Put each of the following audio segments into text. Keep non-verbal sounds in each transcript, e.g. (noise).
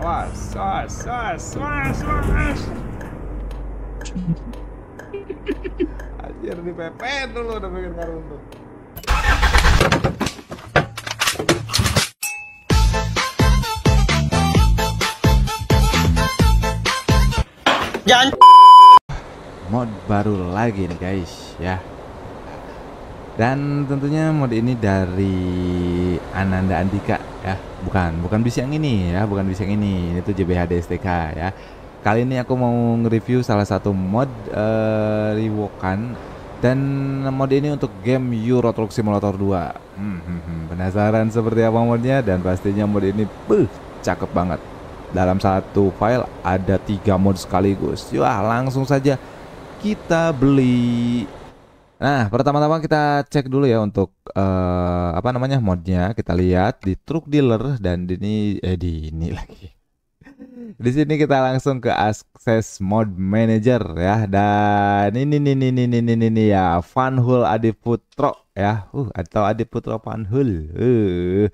Us, us, us, us, Anjir PP dulu udah bikin karung tuh. Jangan mod baru lagi nih guys ya. Dan tentunya mod ini dari Ananda Antika ya. Bukan, bukan bis yang ini ya, bukan bis yang ini. Ini tuh JBHD STK ya kali ini aku mau nge-review salah satu mod uh, eh, rewokan dan mode ini untuk game Euro Truck Simulator 2. Hmm, hmm, hmm, penasaran seperti apa modnya dan pastinya mode ini beuh, cakep banget. Dalam satu file ada tiga mode sekaligus. Wah, langsung saja kita beli. Nah, pertama-tama kita cek dulu ya untuk uh, apa namanya modnya. Kita lihat di truk dealer dan ini eh di ini lagi di sini kita langsung ke akses mode manager ya dan ini ini ini ini ini ya ini ya Adi Putro ya. Uh atau Adi Van Hull, Uh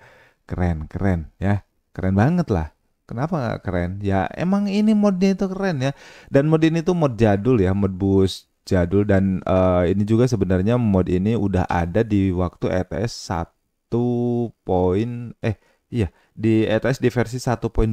keren keren ya. Keren banget lah. Kenapa nggak keren? Ya emang ini modnya itu keren ya. Dan mod ini tuh mod jadul ya, mod bus jadul dan uh, ini juga sebenarnya mod ini udah ada di waktu ETS satu poin eh Iya, di ETS di versi 1.28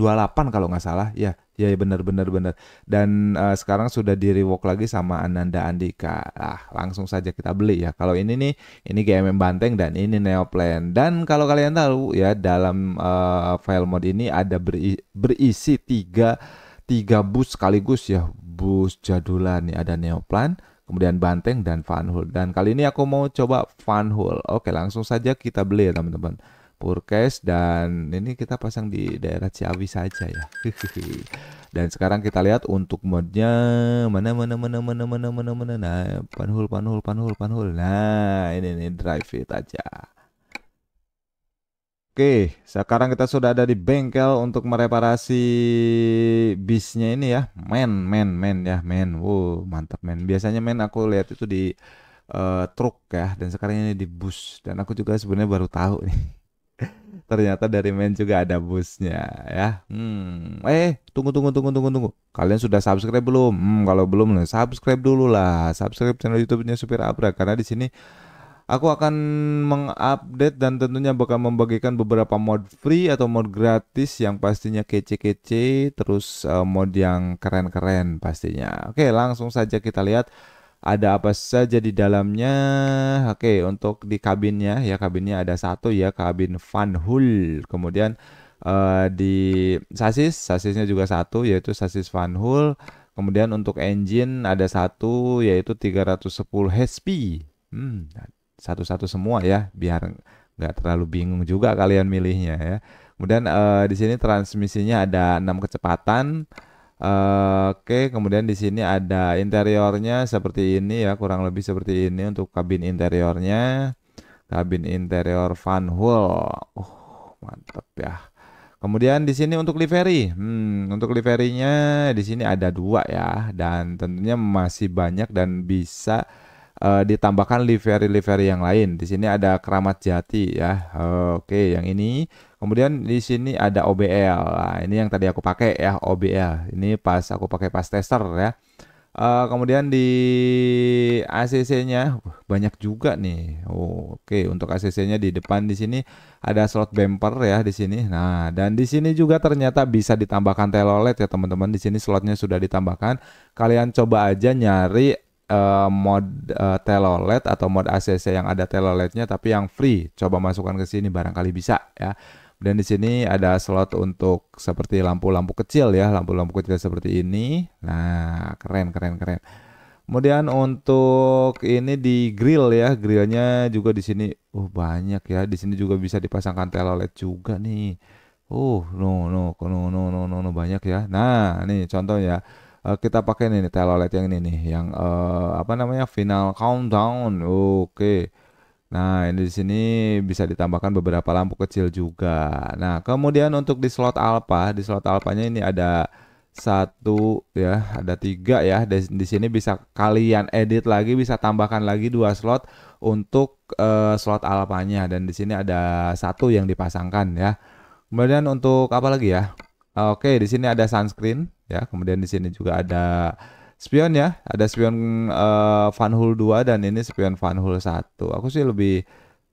kalau nggak salah. Ya, ya benar benar benar. Dan uh, sekarang sudah di rework lagi sama Ananda Andika. Ah, langsung saja kita beli ya. Kalau ini nih, ini GMM Banteng dan ini Neoplan. Dan kalau kalian tahu ya dalam uh, file mode ini ada beri, berisi tiga tiga bus sekaligus ya. Bus jadulan nih ada Neoplan, kemudian Banteng dan Vanhul. Dan kali ini aku mau coba Vanhul. Oke, langsung saja kita beli ya, teman-teman. Purkes dan ini kita pasang di daerah Ciawi saja ya. (laughs) dan sekarang kita lihat untuk modnya mana mana mana mana mana mana mana nah panhul panhul panhul panhul nah ini nih drive it aja. Oke, sekarang kita sudah ada di bengkel untuk mereparasi bisnya ini ya. Men, men, men ya, men. Wow, mantap men. Biasanya men aku lihat itu di uh, truk ya, dan sekarang ini di bus. Dan aku juga sebenarnya baru tahu nih. (laughs) ternyata dari main juga ada busnya ya. Hmm. Eh, tunggu tunggu tunggu tunggu tunggu. Kalian sudah subscribe belum? Hmm, kalau belum nih, subscribe dulu lah. Subscribe channel YouTube-nya Supir Abra karena di sini aku akan mengupdate dan tentunya bakal membagikan beberapa mod free atau mod gratis yang pastinya kece-kece terus eh, mod yang keren-keren pastinya. Oke, langsung saja kita lihat ada apa saja di dalamnya. Oke, untuk di kabinnya ya kabinnya ada satu ya kabin Van Hull. Kemudian uh, di sasis, sasisnya juga satu yaitu sasis Van Hull. Kemudian untuk engine ada satu yaitu 310 HP. Hmm, satu-satu semua ya biar nggak terlalu bingung juga kalian milihnya ya. Kemudian uh, di sini transmisinya ada enam kecepatan. Uh, Oke, kemudian di sini ada interiornya seperti ini ya, kurang lebih seperti ini untuk kabin interiornya. Kabin interior Van Hool. Uh, mantap ya. Kemudian di sini untuk livery. Hmm, untuk liverinya di sini ada dua ya dan tentunya masih banyak dan bisa uh, ditambahkan livery-livery yang lain. Di sini ada Keramat Jati ya. Uh, Oke, okay, yang ini. Kemudian di sini ada OBL. Nah, ini yang tadi aku pakai ya, OBL. Ini pas aku pakai pas tester ya. Uh, kemudian di ACC-nya banyak juga nih. Oh, Oke, okay. untuk ACC-nya di depan di sini ada slot bumper ya di sini. Nah, dan di sini juga ternyata bisa ditambahkan telolet ya teman-teman. Di sini slotnya sudah ditambahkan. Kalian coba aja nyari uh, mod uh, telolet atau mod ACC yang ada teloletnya tapi yang free. Coba masukkan ke sini barangkali bisa ya. Dan di sini ada slot untuk seperti lampu-lampu kecil ya, lampu-lampu kecil seperti ini. Nah, keren keren keren. Kemudian untuk ini di grill ya, grillnya juga di sini uh banyak ya. Di sini juga bisa dipasangkan telolet juga nih. Uh, no no no no no no, no banyak ya. Nah, nih contoh ya uh, kita pakai ini nih telolet yang ini nih yang uh, apa namanya final countdown oke okay. nah ini di sini bisa ditambahkan beberapa lampu kecil juga nah kemudian untuk di slot alpha di slot alphanya ini ada satu ya ada tiga ya di, sini bisa kalian edit lagi bisa tambahkan lagi dua slot untuk uh, slot alphanya dan di sini ada satu yang dipasangkan ya kemudian untuk apa lagi ya Oke, di sini ada sunscreen ya. Kemudian di sini juga ada spion ya. Ada spion uh, eh, Vanhul 2 dan ini spion Vanhul 1. Aku sih lebih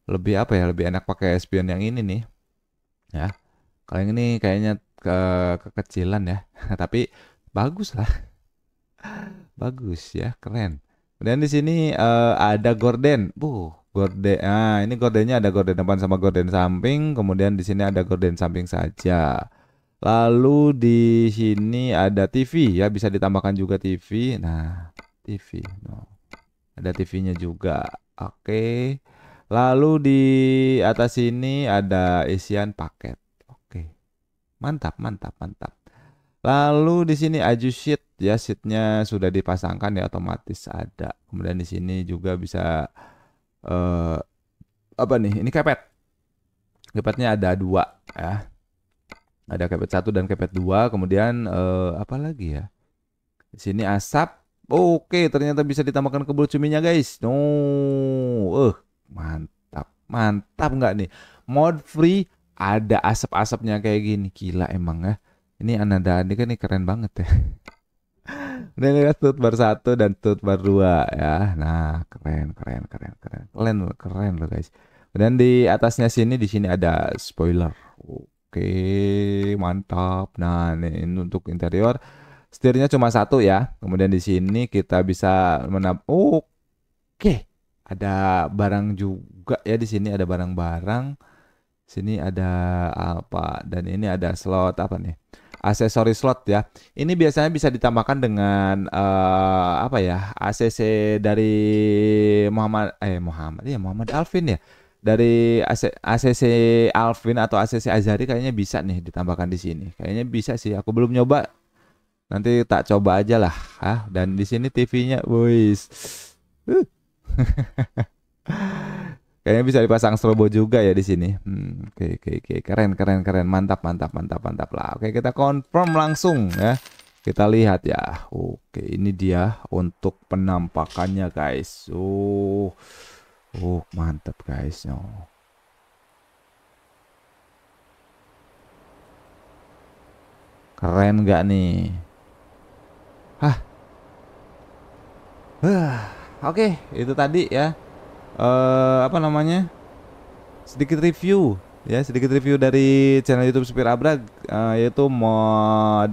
lebih apa ya? Lebih enak pakai spion yang ini nih. Ya. Kalau yang ini kayaknya ke eh, kekecilan ya. (laughs) Tapi bagus lah. bagus ya, keren. Kemudian di sini uh, ada gorden. Bu, gorden. Nah, ini gordennya ada gorden depan sama gorden samping, kemudian di sini ada gorden samping saja. Lalu di sini ada TV ya, bisa ditambahkan juga TV. Nah, TV. No. Ada TV-nya juga. Oke. Okay. Lalu di atas sini ada isian paket. Oke. Okay. Mantap, mantap, mantap. Lalu di sini aju sheet ya, sheet-nya sudah dipasangkan ya otomatis ada. Kemudian di sini juga bisa eh uh, apa nih? Ini kepet. Kepetnya ada dua ya ada kepet satu dan kepet dua. Kemudian uh, apa lagi ya? Di sini asap. Oke, okay. ternyata bisa ditambahkan kebul cuminya guys. No, eh uh, mantap, mantap nggak nih? Mod free ada asap-asapnya kayak gini. Gila emang ya. Ini Ananda kan nih keren banget ya. (laughs) ini ini tut bar satu dan tut bar dua ya. Nah, keren keren keren keren. Keren keren loh guys. Dan di atasnya sini di sini ada spoiler. Oke, mantap. Nah, ini untuk interior setirnya cuma satu ya. Kemudian di sini kita bisa menap Oke, ada barang juga ya di sini ada barang-barang. Sini ada apa? Dan ini ada slot apa nih? Aksesoris slot ya. Ini biasanya bisa ditambahkan dengan uh, apa ya? ACC dari Muhammad eh Muhammad ya Muhammad Alvin ya dari AC, ACC Alvin atau ACC Azari kayaknya bisa nih ditambahkan di sini. Kayaknya bisa sih. Aku belum nyoba. Nanti tak coba aja lah. Ah, dan di sini TV-nya, boys. Uh. (laughs) kayaknya bisa dipasang strobo juga ya di sini. Hmm, oke okay, oke okay, Okay. Keren keren keren. Mantap mantap mantap mantap lah. Oke, kita confirm langsung ya. Kita lihat ya. Oke, ini dia untuk penampakannya guys. Uh. Oh Oh, mantap guys. No. Keren gak nih? Hah. Huh. Oke, okay, itu tadi ya. Uh, apa namanya? Sedikit review ya, sedikit review dari channel YouTube Supir Abra uh, yaitu mod uh,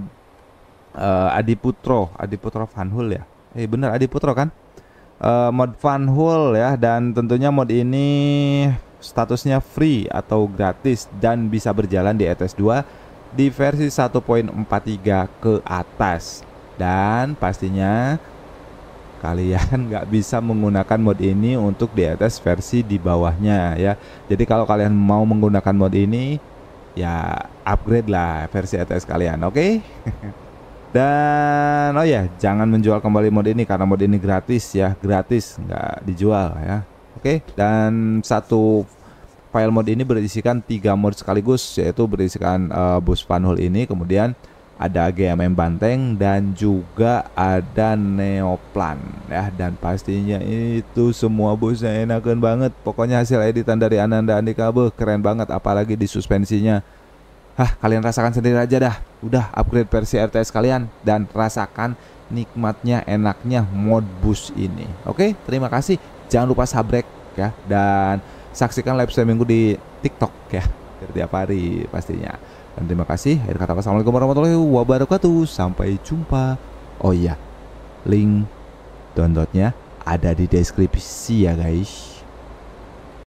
eh, Adi Putro, Adi Putro Vanhul ya. Eh benar Adi Putro kan? uh, mod Fun Hole ya dan tentunya mod ini statusnya free atau gratis dan bisa berjalan di ETS 2 di versi 1.43 ke atas dan pastinya kalian (laughs) nggak bisa menggunakan mod ini untuk di atas e versi di bawahnya ya jadi kalau kalian mau menggunakan mod ini ya upgrade lah versi ETS kalian oke okay? (laughs) Dan oh ya, yeah, jangan menjual kembali mod ini karena mod ini gratis ya, gratis nggak dijual ya. Oke, okay? dan satu file mod ini berisikan tiga mod sekaligus yaitu berisikan uh, bus panhole ini, kemudian ada GMM Banteng dan juga ada Neoplan ya dan pastinya itu semua busnya enakan banget. Pokoknya hasil editan dari Ananda Andika keren banget apalagi di suspensinya Hah, kalian rasakan sendiri aja dah. Udah upgrade versi RTS kalian dan rasakan nikmatnya, enaknya mod bus ini. Oke, terima kasih. Jangan lupa sabrek ya dan saksikan live stream minggu di TikTok ya setiap hari pastinya. Dan terima kasih. Akhir kata wassalamualaikum warahmatullahi wabarakatuh. Sampai jumpa. Oh iya, link downloadnya ada di deskripsi ya guys.